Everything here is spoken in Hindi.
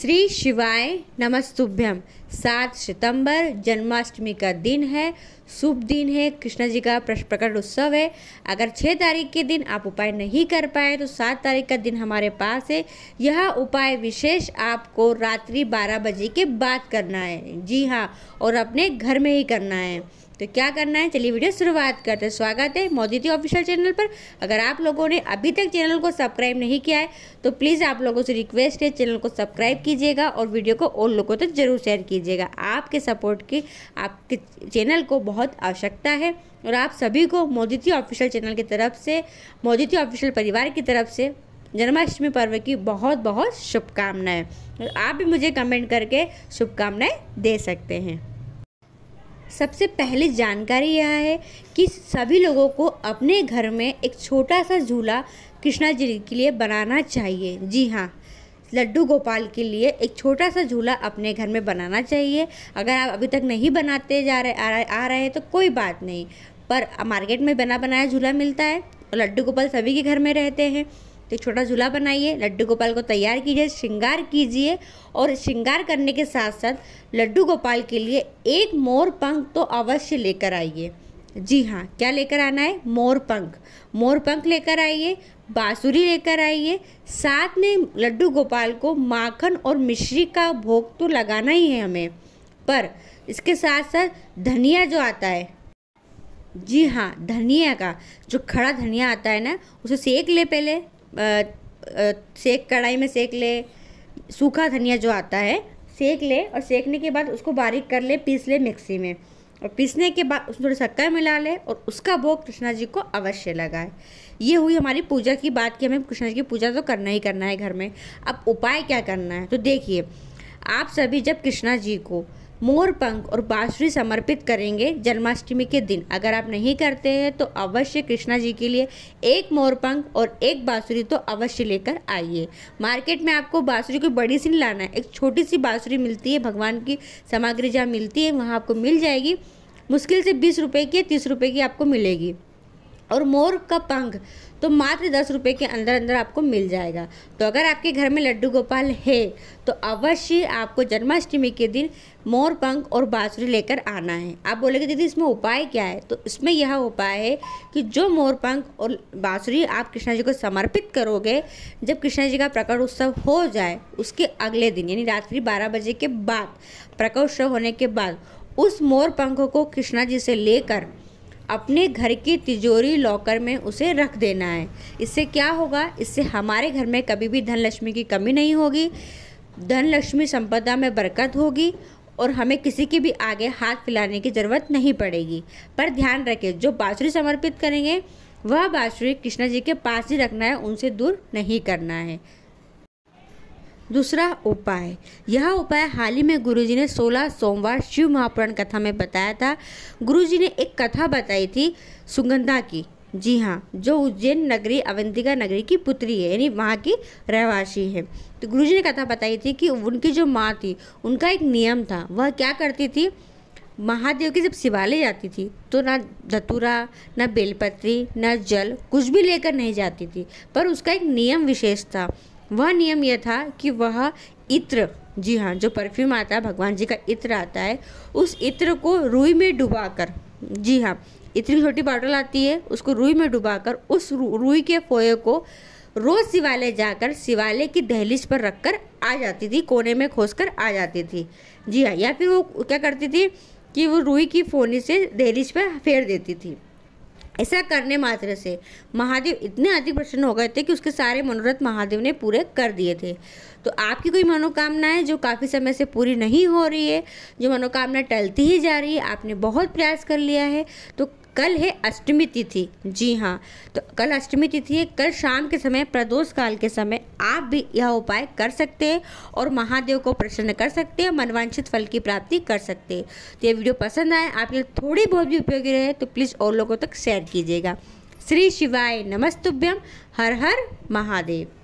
श्री शिवाय नमस्तुभ्यम सात सितंबर जन्माष्टमी का दिन है शुभ दिन है कृष्ण जी का प्रकट उत्सव है अगर छः तारीख के दिन आप उपाय नहीं कर पाए तो सात तारीख का दिन हमारे पास है यह उपाय विशेष आपको रात्रि बारह बजे के बाद करना है जी हाँ और अपने घर में ही करना है तो क्या करना है चलिए वीडियो शुरुआत करते हैं स्वागत है मोदी ऑफिशियल चैनल पर अगर आप लोगों ने अभी तक चैनल को सब्सक्राइब नहीं किया है तो प्लीज़ आप लोगों से रिक्वेस्ट है चैनल को सब्सक्राइब कीजिएगा और वीडियो को और लोगों तक तो जरूर शेयर कीजिएगा आपके सपोर्ट की आपके चैनल को बहुत आवश्यकता है और आप सभी को मोदी ऑफिशियल चैनल की तरफ से मोदी ऑफिशियल परिवार की तरफ से जन्माष्टमी पर्व की बहुत बहुत शुभकामनाएं आप भी मुझे कमेंट करके शुभकामनाएं दे सकते हैं सबसे पहले जानकारी यह है कि सभी लोगों को अपने घर में एक छोटा सा झूला कृष्णा जी के लिए बनाना चाहिए जी हाँ लड्डू गोपाल के लिए एक छोटा सा झूला अपने घर में बनाना चाहिए अगर आप अभी तक नहीं बनाते जा रहे आ रहे, आ रहे हैं तो कोई बात नहीं पर मार्केट में बना बनाया झूला मिलता है और लड्डू गोपाल सभी के घर में रहते हैं तो छोटा झूला बनाइए लड्डू गोपाल को तैयार कीजिए श्रृंगार कीजिए और श्रृंगार करने के साथ साथ लड्डू गोपाल के लिए एक मोर पंख तो अवश्य लेकर आइए जी हाँ क्या लेकर आना है मोर पंख मोर पंख लेकर आइए बाँसुरी लेकर आइए साथ में लड्डू गोपाल को माखन और मिश्री का भोग तो लगाना ही है हमें पर इसके साथ साथ धनिया जो आता है जी हाँ धनिया का जो खड़ा धनिया आता है ना उसे सेक ले पहले सेक कढ़ाई में सेक ले सूखा धनिया जो आता है सेक ले और सेकने के बाद उसको बारीक कर ले पीस ले मिक्सी में और पीसने के बाद उसमें थोड़ा शक्कर मिला ले और उसका भोग कृष्णा जी को अवश्य लगाए ये हुई हमारी पूजा की बात कि हमें कृष्णा जी की पूजा तो करना ही करना है घर में अब उपाय क्या करना है तो देखिए आप सभी जब कृष्णा जी को मोर पंख और बाँसुरी समर्पित करेंगे जन्माष्टमी के दिन अगर आप नहीं करते हैं तो अवश्य कृष्णा जी के लिए एक मोर पंख और एक बाँसुरी तो अवश्य लेकर आइए मार्केट में आपको बाँसुरी कोई बड़ी सी लाना है एक छोटी सी बाँसुरी मिलती है भगवान की सामग्री जहाँ मिलती है वहाँ आपको मिल जाएगी मुश्किल से बीस रुपये की तीस रुपये की आपको मिलेगी और मोर का पंख तो मात्र दस रुपये के अंदर अंदर आपको मिल जाएगा तो अगर आपके घर में लड्डू गोपाल है तो अवश्य आपको जन्माष्टमी के दिन मोर पंख और बाँसुरी लेकर आना है आप बोलेगे दीदी इसमें उपाय क्या है तो इसमें यह उपाय है कि जो मोर पंख और बाँसुरी आप कृष्णा जी को समर्पित करोगे जब कृष्णा जी का प्रकट उत्सव हो जाए उसके अगले दिन यानी रात्रि बारह बजे के बाद प्रकट उत्सव होने के बाद उस मोर पंखों को कृष्णा जी से लेकर अपने घर की तिजोरी लॉकर में उसे रख देना है इससे क्या होगा इससे हमारे घर में कभी भी धनलक्ष्मी की कमी नहीं होगी धनलक्ष्मी संपदा में बरकत होगी और हमें किसी की भी आगे हाथ पिलाने की ज़रूरत नहीं पड़ेगी पर ध्यान रखें जो बाँसुरी समर्पित करेंगे वह बाँसुरी कृष्णा जी के पास ही रखना है उनसे दूर नहीं करना है दूसरा उपाय यह उपाय हाल ही में गुरुजी ने 16 सोमवार शिव महापुराण कथा में बताया था गुरुजी ने एक कथा बताई थी सुगंधा की जी हाँ जो उज्जैन नगरी अवंतिका नगरी की पुत्री है यानी वहाँ की रहवासी है तो गुरुजी ने कथा बताई थी कि उनकी जो माँ थी उनका एक नियम था वह क्या करती थी महादेव की जब शिवालय जाती थी तो ना धतूरा ना बेलपत्री ना जल कुछ भी लेकर नहीं जाती थी पर उसका एक नियम विशेष था वह नियम यह था कि वह इत्र जी हाँ जो परफ्यूम आता है भगवान जी का इत्र आता है उस इत्र को रुई में डुबाकर जी हाँ इतनी छोटी बॉटल आती है उसको रुई में डुबाकर उस रुई के फोए को रोज़ शिवालय जाकर शिवालय की दहलीज पर रखकर आ जाती थी कोने में खोस कर आ जाती थी जी हाँ या फिर वो क्या करती थी कि वो रुई की फोनी से दहलीज पर फेर देती थी ऐसा करने मात्र से महादेव इतने अधिक प्रसन्न हो गए थे कि उसके सारे मनोरथ महादेव ने पूरे कर दिए थे तो आपकी कोई मनोकामनाएं जो काफ़ी समय से पूरी नहीं हो रही है जो मनोकामना टलती ही जा रही है आपने बहुत प्रयास कर लिया है तो कल है अष्टमी तिथि जी हाँ तो कल अष्टमी तिथि है कल शाम के समय प्रदोष काल के समय आप भी यह उपाय कर सकते हैं और महादेव को प्रसन्न कर सकते हैं मनवांछित फल की प्राप्ति कर सकते हैं तो ये वीडियो पसंद आए आपके लिए थोड़ी बहुत भी उपयोगी रहे तो प्लीज़ और लोगों तक शेयर कीजिएगा श्री शिवाय नमस्तुभ्यम हर हर महादेव